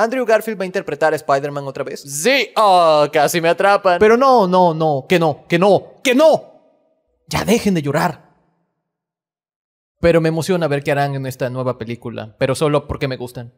¿Andrew Garfield va a interpretar a Spider-Man otra vez? Sí, oh, casi me atrapan. Pero no, no, no, que no, que no, que no. Ya dejen de llorar. Pero me emociona ver qué harán en esta nueva película, pero solo porque me gustan.